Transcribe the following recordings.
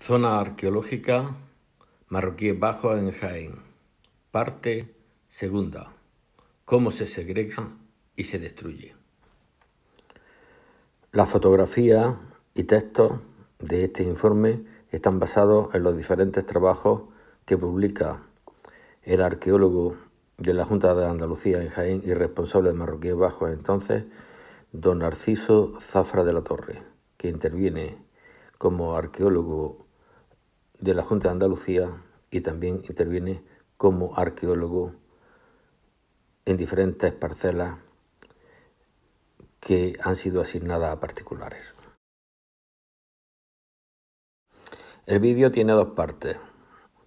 Zona arqueológica Marroquíes Bajo en Jaén. Parte segunda. Cómo se segrega y se destruye. Las fotografías y textos de este informe están basados en los diferentes trabajos que publica el arqueólogo de la Junta de Andalucía en Jaén y responsable de Marroquíes Bajo entonces, don Narciso Zafra de la Torre, que interviene como arqueólogo de la Junta de Andalucía y también interviene como arqueólogo en diferentes parcelas que han sido asignadas a particulares. El vídeo tiene dos partes.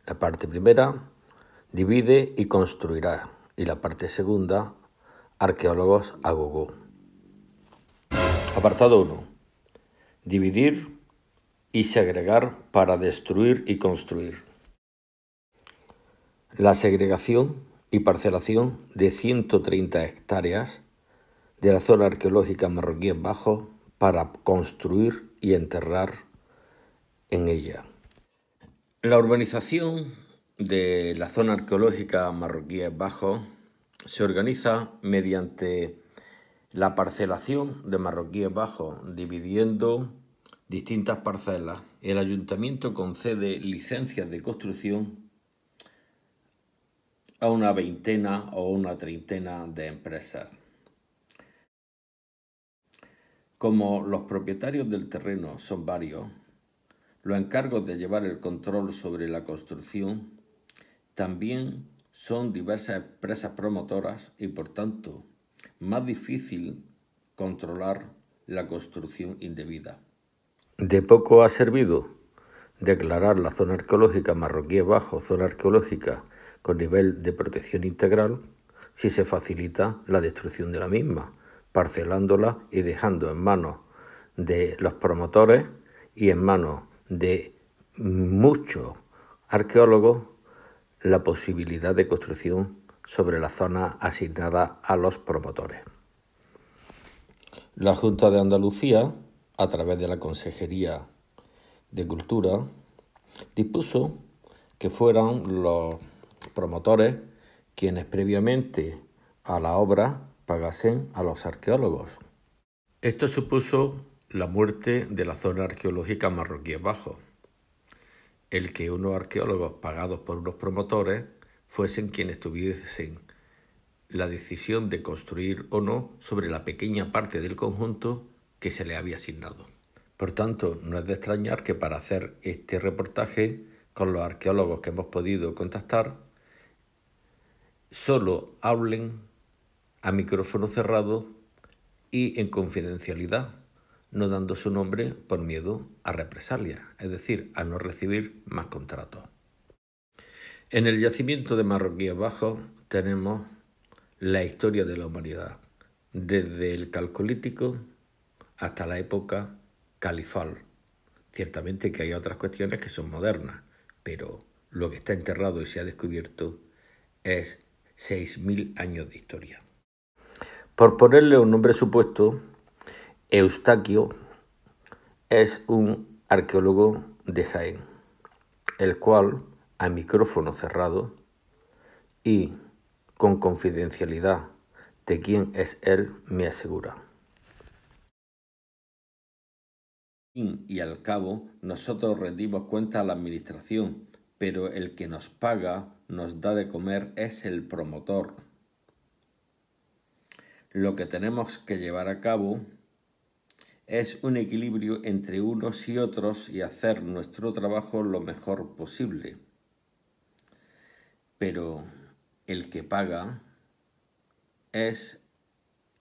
La parte primera, divide y construirá, y la parte segunda, arqueólogos a Apartado 1. Dividir y segregar para destruir y construir. La segregación y parcelación de 130 hectáreas de la zona arqueológica marroquíes Bajo... para construir y enterrar en ella. La urbanización de la zona arqueológica marroquíes Bajo... se organiza mediante la parcelación de marroquíes Bajo dividiendo distintas parcelas, el ayuntamiento concede licencias de construcción a una veintena o una treintena de empresas. Como los propietarios del terreno son varios, los encargos de llevar el control sobre la construcción también son diversas empresas promotoras y por tanto más difícil controlar la construcción indebida. De poco ha servido declarar la zona arqueológica marroquí bajo zona arqueológica con nivel de protección integral si se facilita la destrucción de la misma, parcelándola y dejando en manos de los promotores y en manos de muchos arqueólogos la posibilidad de construcción sobre la zona asignada a los promotores. La Junta de Andalucía a través de la Consejería de Cultura, dispuso que fueran los promotores quienes previamente a la obra pagasen a los arqueólogos. Esto supuso la muerte de la zona arqueológica marroquí Bajo, el que unos arqueólogos pagados por unos promotores fuesen quienes tuviesen la decisión de construir o no sobre la pequeña parte del conjunto que se le había asignado. Por tanto, no es de extrañar que para hacer este reportaje con los arqueólogos que hemos podido contactar, solo hablen a micrófono cerrado y en confidencialidad, no dando su nombre por miedo a represalias, es decir, a no recibir más contratos. En el yacimiento de Marroquíes Bajos tenemos la historia de la humanidad, desde el Calcolítico hasta la época califal. Ciertamente que hay otras cuestiones que son modernas, pero lo que está enterrado y se ha descubierto es 6.000 años de historia. Por ponerle un nombre supuesto, Eustaquio es un arqueólogo de Jaén, el cual, a micrófono cerrado y con confidencialidad de quién es él, me asegura. y al cabo, nosotros rendimos cuenta a la administración, pero el que nos paga, nos da de comer es el promotor. Lo que tenemos que llevar a cabo es un equilibrio entre unos y otros y hacer nuestro trabajo lo mejor posible. Pero el que paga es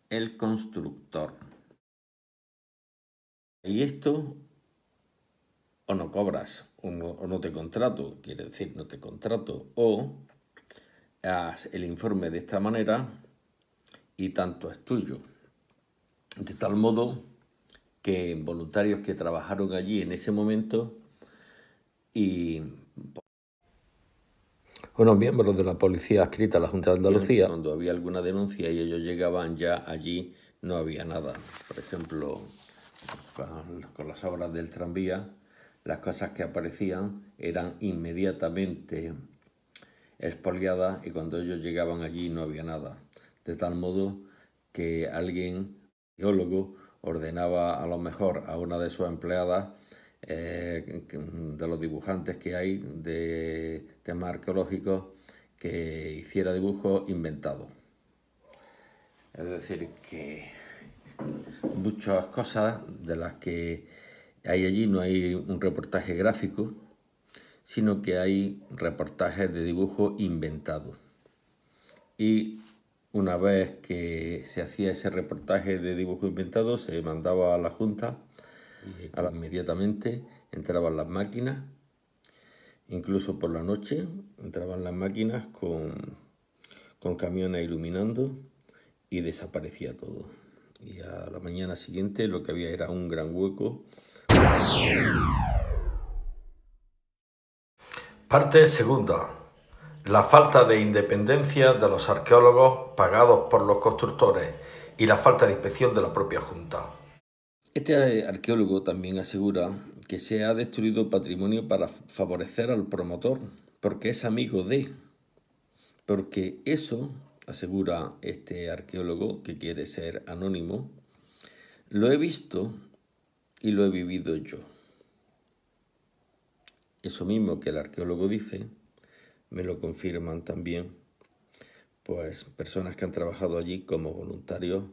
el constructor. Y esto, o no cobras, o no, te contrato, quiere decir no te contrato, o haz el informe de esta manera y tanto es tuyo. De tal modo que voluntarios que trabajaron allí en ese momento y unos miembros de la policía escrita a la Junta de Andalucía. Cuando había alguna denuncia y ellos llegaban ya allí no había nada. Por ejemplo, con, las obras del tranvía, las cosas que aparecían eran inmediatamente expoliadas y cuando ellos llegaban allí no había nada. De tal modo que alguien, geólogo, ordenaba a lo mejor a una de sus empleadas eh, de los dibujantes que hay de temas arqueológicos que hiciera dibujos inventados. Es decir, que muchas cosas de las que hay allí. No hay un reportaje gráfico, sino que hay reportajes de dibujo inventado. Y una vez que se hacía ese reportaje de dibujo inventado, se mandaba a la Junta a inmediatamente, entraban las máquinas, incluso por la noche, entraban las máquinas con, con camiones iluminando y desaparecía todo y a la mañana siguiente lo que había era un gran hueco. Parte segunda. La falta de independencia de los arqueólogos pagados por los constructores y la falta de inspección de la propia Junta. Este eh, arqueólogo también asegura que se ha destruido patrimonio para favorecer al promotor, porque es amigo de, porque eso asegura este arqueólogo que quiere ser anónimo, lo he visto y lo he vivido yo. Eso mismo que el arqueólogo dice, me lo confirman también pues personas que han trabajado allí como voluntarios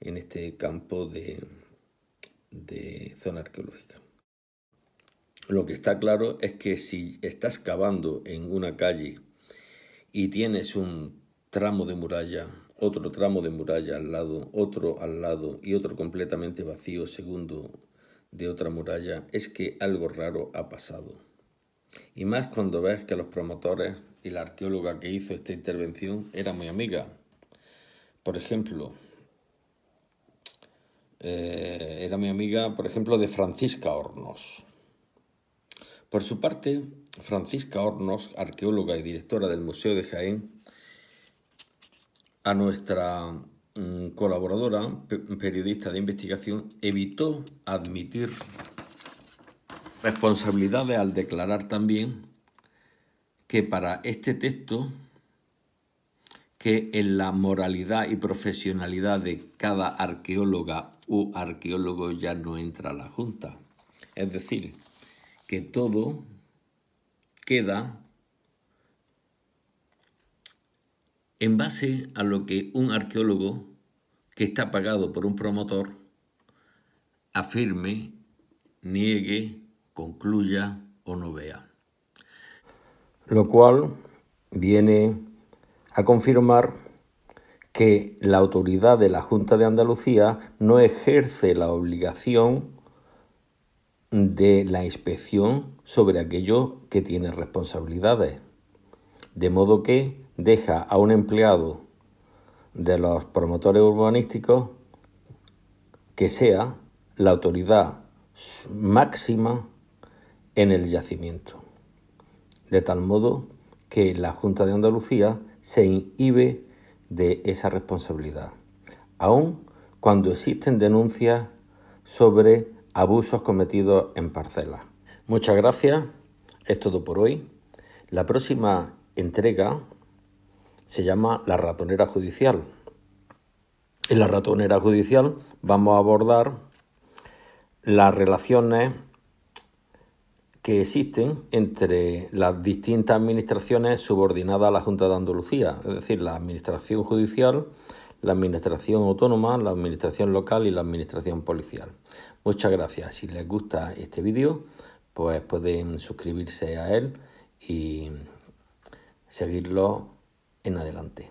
en este campo de, de zona arqueológica. Lo que está claro es que si estás cavando en una calle y tienes un tramo de muralla, otro tramo de muralla al lado, otro al lado y otro completamente vacío, segundo de otra muralla, es que algo raro ha pasado. Y más cuando ves que los promotores y la arqueóloga que hizo esta intervención era muy amiga. Por ejemplo, eh, era mi amiga, por ejemplo, de Francisca Hornos. Por su parte, Francisca Hornos, arqueóloga y directora del Museo de Jaén, a nuestra mm, colaboradora, periodista de investigación, evitó admitir responsabilidades al declarar también que para este texto, que en la moralidad y profesionalidad de cada arqueóloga u arqueólogo ya no entra la Junta. Es decir, que todo queda en base a lo que un arqueólogo que está pagado por un promotor afirme, niegue, concluya o no vea. Lo cual viene a confirmar que la autoridad de la Junta de Andalucía no ejerce la obligación de la inspección sobre aquello que tiene responsabilidades. De modo que deja a un empleado de los promotores urbanísticos que sea la autoridad máxima en el yacimiento, de tal modo que la Junta de Andalucía se inhibe de esa responsabilidad, aun cuando existen denuncias sobre abusos cometidos en parcelas. Muchas gracias, es todo por hoy. La próxima entrega se llama La ratonera judicial. En la ratonera judicial vamos a abordar las relaciones que existen entre las distintas administraciones subordinadas a la Junta de Andalucía, es decir, la administración judicial, la administración autónoma, la administración local y la administración policial. Muchas gracias. Si les gusta este vídeo, pues pueden suscribirse a él y seguirlo en adelante.